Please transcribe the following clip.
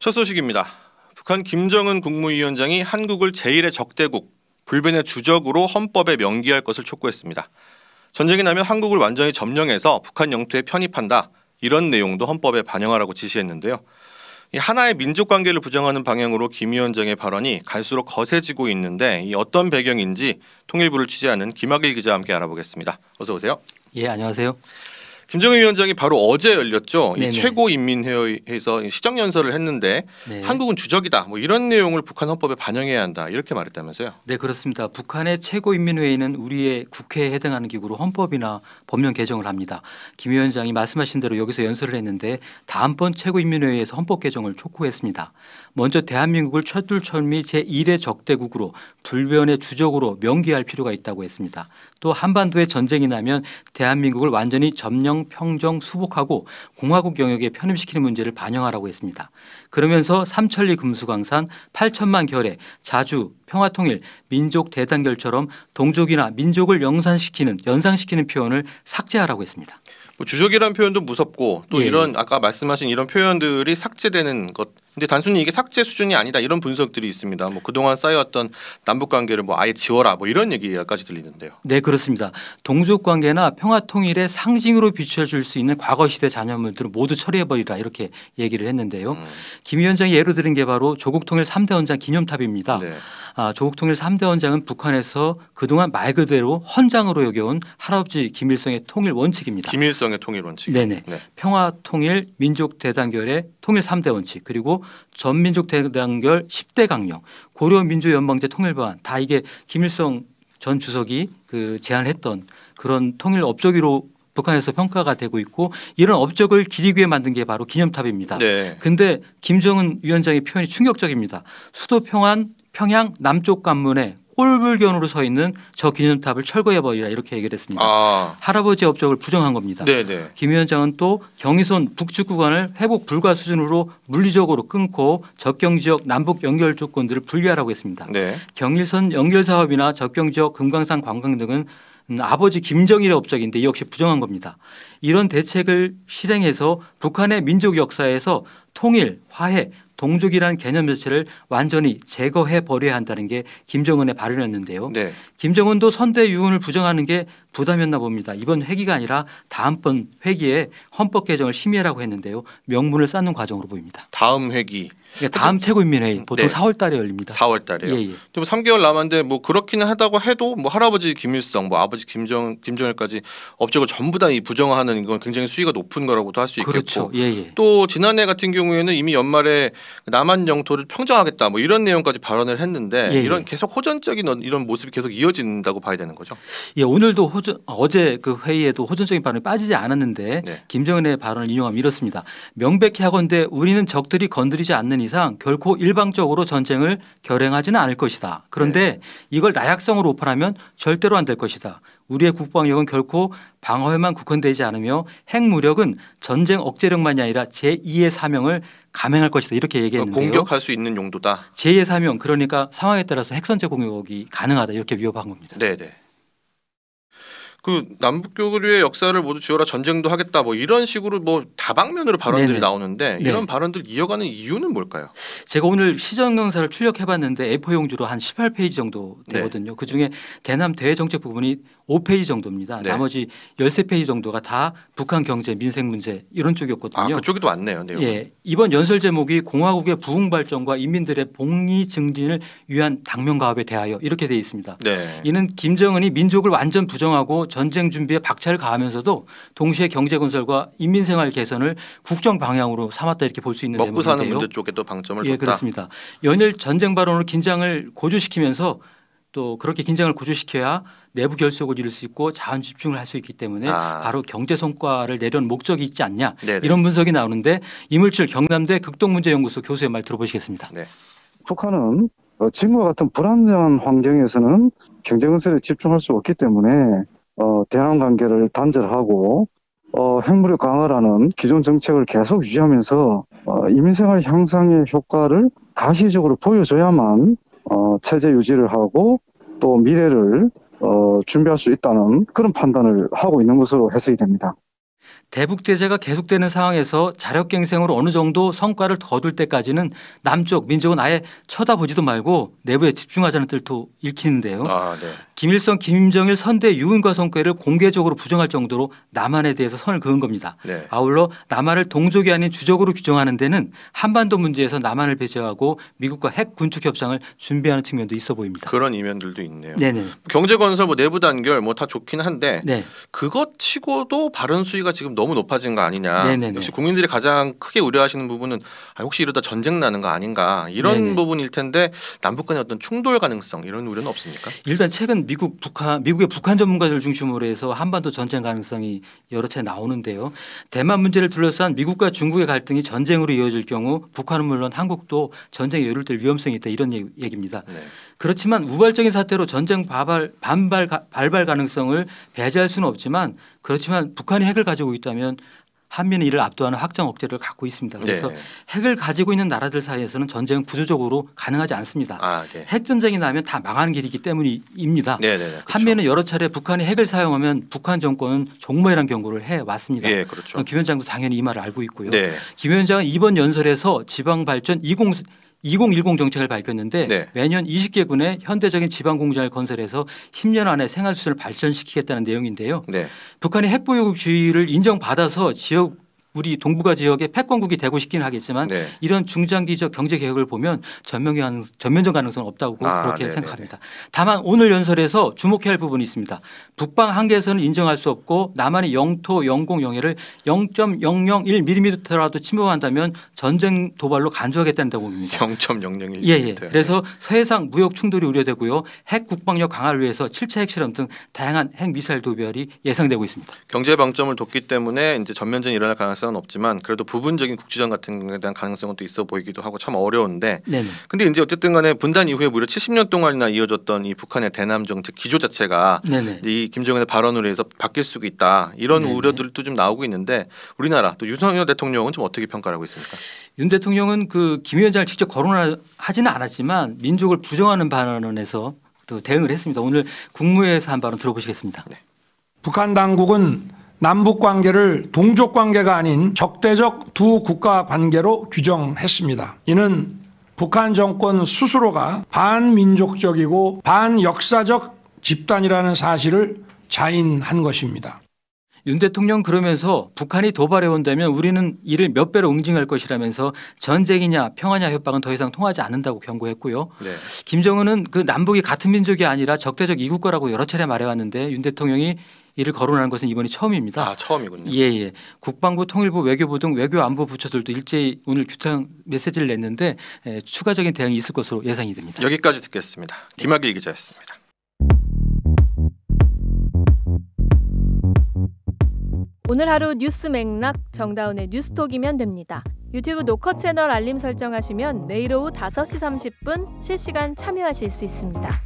첫 소식입니다. 북한 김정은 국무위원장이 한국을 제1의 적대국, 불변의 주적으로 헌법에 명기할 것을 촉구했습니다. 전쟁이 나면 한국을 완전히 점령해서 북한 영토에 편입한다. 이런 내용도 헌법에 반영하라고 지시했는데요. 하나의 민족 관계를 부정하는 방향으로 김 위원장의 발언이 갈수록 거세지고 있는데 이 어떤 배경인지 통일부를 취재하는 김학일 기자와 함께 알아보겠습니다. 어서 오세요. 예, 안녕하세요. 김정일 위원장이 바로 어제 열렸죠. 이 최고인민회의에서 시정 연설을 했는데 네. 한국은 주적이다. 뭐 이런 내용을 북한 헌법에 반영해야 한다. 이렇게 말했다면서요. 네, 그렇습니다. 북한의 최고인민회의는 우리의 국회에 해당하는 기구로 헌법이나 법령 개정을 합니다. 김 위원장이 말씀하신 대로 여기서 연설을 했는데 다음번 최고인민회의에서 헌법 개정을 촉구했습니다. 먼저 대한민국을 최둘천미 제1의 적대국으로 불변의 주적으로 명기할 필요가 있다고 했습니다. 또 한반도에 전쟁이 나면 대한민국을 완전히 점령, 평정, 수복하고 공화국 영역에 편입시키는 문제를 반영하라고 했습니다. 그러면서 삼천리 금수강산, 8천만 결의 자주, 평화통일, 민족 대단결처럼 동족이나 민족을 영산시키는 연상시키는 표현을 삭제하라고 했습니다. 뭐 주적이란 표현도 무섭고 또 예. 예. 이런 아까 말씀하신 이런 표현들이 삭제되는 것 근데 단순히 이게 삭제 수준이 아니다 이런 분석들이 있습니다. 뭐 그동안 쌓여왔던 남북 관계를 뭐 아예 지워라 뭐 이런 얘기까지 들리는데요. 네 그렇습니다. 동족 관계나 평화 통일의 상징으로 비춰줄 수 있는 과거 시대 잔여물들을 모두 처리해버리라 이렇게 얘기를 했는데요. 음. 김 위원장이 예로 들은 게 바로 조국 통일 3대 원장 기념탑입니다. 네. 아, 조국 통일 3대 원장은 북한에서 그동안 말 그대로 헌장으로 여겨온 할아버지 김일성의 통일 원칙입니다. 김일성의 통일 원칙. 네네. 네. 평화 통일 민족 대단결의 통일 3대 원칙 그리고 전민족 대단결 10대 강령, 고려 민주연방제 통일반 다 이게 김일성 전 주석이 그 제안했던 그런 통일 업적으로 북한에서 평가가 되고 있고 이런 업적을 기리기 위해 만든 게 바로 기념탑입니다. 네. 근데 김정은 위원장의 표현이 충격적입니다. 수도 평안 평양 남쪽 관문에 꼴불견으로 서 있는 저 기념탑을 철거해버리라 이렇게 얘기를 했습니다. 아. 할아버지 업적을 부정한 겁니다. 네네. 네. 김 위원장은 또 경의선 북측 구간을 회복 불가 수준으로 물리적으로 끊고 적경 지역 남북 연결 조건들을 분리하라고 했습니다. 네. 경일선 연결 사업이나 적경 지역 금강산 관광 등은 아버지 김정일의 업적인데 이 역시 부정한 겁니다. 이런 대책을 실행해서 북한의 민족 역사에서 통일, 화해, 동족이라는 개념 자체를 완전히 제거해 버려야 한다는 게 김정은의 발언이었는데요. 네. 김정은도 선대 유언을 부정하는 게 부담이었나 봅니다. 이번 회기가 아니라 다음번 회기에 헌법 개정을 심의하라고 했는데요. 명분을 쌓는 과정으로 보입니다. 다음 회기. 그 다음 최고인민회의 보통 네. 4월 달에 열립니다. 4월 달에요. 예, 예. 좀 3개월 남았는데 뭐 그렇기는 하다고 해도 뭐 할아버지 김일성, 뭐 아버지 김정 김정일까지 업적을 전부 다이 부정하는 건 굉장히 수위가 높은 거라고도 할 수 있겠고. 그렇죠. 예, 예, 또 지난해 같은 경우 경우에는 이미 연말에 남한 영토를 평정하겠다 뭐 이런 내용까지 발언을 했는데 예, 예. 이런 계속 호전적인 이런 모습이 계속 이어진다고 봐야 되는 거죠. 예, 오늘도 호전 어제 그 회의에도 호전적인 발언이 빠지지 않았는데 네. 김정은의 발언을 인용하면 이렇습니다. 명백히 하건대 우리는 적들이 건드리지 않는 이상 결코 일방적으로 전쟁을 결행하지는 않을 것이다. 그런데 네. 이걸 나약성으로 오판하면 절대로 안 될 것이다. 우리의 국방력은 결코 방어에만 국한되지 않으며 핵무력은 전쟁 억제력만이 아니라 제2의 사명을 감행할 것이다 이렇게 그러니까 얘기했는데요. 공격할 수 있는 용도다. 제2의 사명 그러니까 상황에 따라서 핵선제 공격이 가능하다 이렇게 위협한 겁니다. 네, 네. 그 남북 교류의 역사를 모두 지워라 전쟁도 하겠다 뭐 이런 식으로 뭐 다방면으로 발언들이 네네. 네. 나오는데 네. 이런 발언들 이어가는 이유는 뭘까요? 제가 오늘 시정명사를 출력해봤는데 A4 용지로 한 18페이지 정도 네. 되거든요. 네. 그 중에 대남 대외 정책 부분이 5페이지 정도입니다. 네. 나머지 13페이지 정도가 다 북한 경제, 민생 문제 이런 쪽이었거든요. 아, 그쪽에도 왔네요. 내 예. 이번 연설 제목이 공화국의 부흥 발전과 인민들의 복리 증진을 위한 당면 가업에 대하여 이렇게 돼 있습니다. 네. 이는 김정은이 민족을 완전 부정하고 전쟁 준비에 박차를 가하면서도 동시에 경제 건설과 인민 생활 개선을 국정 방향으로 삼았다 이렇게 볼 수 있는 먹고 사는 문제 쪽에 또 방점을 예, 뒀다. 그렇습니다. 연일 전쟁 발언으로 긴장을 고조시키면서 또 그렇게 긴장을 고조시켜야 내부 결속을 이룰 수 있고 자원 집중을 할 수 있기 때문에 아. 바로 경제 성과를 내려는 목적이 있지 않냐 네네. 네. 이런 분석이 나오는데 이물질 경남대 극동문제연구소 교수의 말 들어보시겠습니다. 네. 북한은 어, 지금과 같은 불안정한 환경에서는 경제 건설에 집중할 수 없기 때문에 어, 대남 관계를 단절하고 어, 핵무력 강화라는 기존 정책을 계속 유지하면서 어, 인민생활 향상의 효과를 가시적으로 보여줘야만 어, 체제 유지를 하고 또 미래를 어, 준비할 수 있다는 그런 판단을 하고 있는 것으로 해석이 됩니다. 대북 제재가 계속되는 상황에서 자력갱생으로 어느 정도 성과를 거둘 때까지는 남쪽 민족은 아예 쳐다보지도 말고 내부에 집중하자는 뜻도 읽히는데요. 아, 네. 김일성, 김정일 선대 유은과 성과를 공개적으로 부정할 정도로 남한에 대해서 선을 그은 겁니다. 네. 아울러 남한을 동족이 아닌 주적으로 규정하는 데는 한반도 문제에서 남한을 배제하고 미국과 핵 군축 협상을 준비하는 측면도 있어 보입니다. 그런 이면들도 있네요. 네네. 경제 건설, 뭐 내부 단결 뭐 다 좋긴 한데 네. 그것 치고도 바른 수위가 지금 너무 높아진 거 아니냐. 네네네. 역시 국민들이 가장 크게 우려하시는 부분은 아, 혹시 이러다 전쟁 나는 거 아닌가 이런 네네. 부분일 텐데 남북 간의 어떤 충돌 가능성 이런 우려는 없습니까? 일단 최근 미국 북한 미국의 북한 전문가들 중심으로 해서 한반도 전쟁 가능성이 여러 차례 나오는데요. 대만 문제를 둘러싼 미국과 중국의 갈등이 전쟁으로 이어질 경우 북한은 물론 한국도 전쟁에 연루될 위험성이 있다 이런 얘기입니다. 네. 그렇지만 우발적인 사태로 전쟁 바발 반발 발발 가능성을 배제할 수는 없지만 그렇지만 북한이 핵을 가지고 있다. 있다면 한미는 이를 압도하는 확장 억제를 갖고 있습니다. 그래서 네. 핵을 가지고 있는 나라들 사이에서는 전쟁은 구조적으로 가능하지 않습니다. 아, 네. 핵 전쟁이 나면 다 망하는 길이기 때문입니다. 네, 네, 네. 그렇죠. 한미는 여러 차례 북한이 핵을 사용하면 북한 정권은 종모해란 경고를 해 왔습니다. 예, 그렇죠. 김 위원장도 당연히 이 말을 알고 있고요. 네. 김 위원장은 이번 연설에서 지방 발전 20 2010 정책을 밝혔는데 네. 매년 20개 군에 현대적인 지방 공장을 건설해서 10년 안에 생활 수준을 발전시키겠다는 내용인데요. 네. 북한이 핵보유국주의를 인정받아서 지역 우리 동북아 지역의 패권국이 되고 싶긴 하겠지만 네. 이런 중장기적 경제 개혁을 보면 전면 전면적 가능성은 없다고 아, 그렇게 네네네. 네, 생각합니다. 다만 오늘 연설에서 주목해야 할 부분이 있습니다. 북방 한계에서 인정할 수 없고 남한의 영토 영공 영해를 0.001mm라도 침범한다면 전쟁 도발로 간주하겠다는 대니다 0.001mm. 예, 예. 그래서 서해상 네. 무역 충돌이 우려되고요. 핵 국방력 강화를 위해서 7차 핵실험 등 다양한 핵 미사일 도발이 예상되고 있습니다. 경제 방점을 돕기 때문에 이제 전면전이 일어날 가능성 발사는 없지만 그래도 부분적인 국지전 같은 것에 대한 가능성은 또 있어 보이기도 하고 참 어려운데 네네. 근데 이제 어쨌든 간에 분단 이후에 무려 70년 동안이나 이어졌던 이 북한의 대남 정책 기조 자체가 네네. 이 김정은의 발언으로 해서 바뀔 수도 있다 이런 네네. 우려들도 좀 나오고 있는데 우리나라 또 윤석열 대통령은 좀 어떻게 평가하고 를 있습니까? 윤 대통령은 그 김 위원장을 직접 거론하지는 않았지만 민족을 부정하는 발언에서 또 대응을 했습니다. 오늘 국무회에서 한 발언 들어보시겠습니다. 네. 북한 당국은 남북 관계를 동족 관계가 아닌 적대적 두 국가 관계로 규정했습니다. 이는 북한 정권 스스로가 반민족적이고 반역사적 집단이라는 사실을 자인한 것입니다. 윤 대통령 그러면서 북한이 도발해 온다면 우리는 이를 몇 배로 응징할 것이라면서 전쟁이냐 평화냐 협박은 더 이상 통하지 않는다고 경고했고요. 네. 김정은은 그 남북이 같은 민족이 아니라 적대적 이국 거라고 여러 차례 말해왔는데 윤 대통령이 이를 거론하는 것은 이번이 처음입니다. 아 처음이군요. 예예. 예. 국방부, 통일부, 외교부 등 외교 안보 부처들도 일제히 오늘 규탄 메시지를 냈는데 예, 추가적인 대응이 있을 것으로 예상이 됩니다. 여기까지 듣겠습니다. 김학일 기자였습니다. 오늘 하루 뉴스 맥락 정다운의 뉴스톡이면 됩니다. 유튜브 노컷 채널 알림 설정하시면 매일 오후 5시 30분 실시간 참여하실 수 있습니다.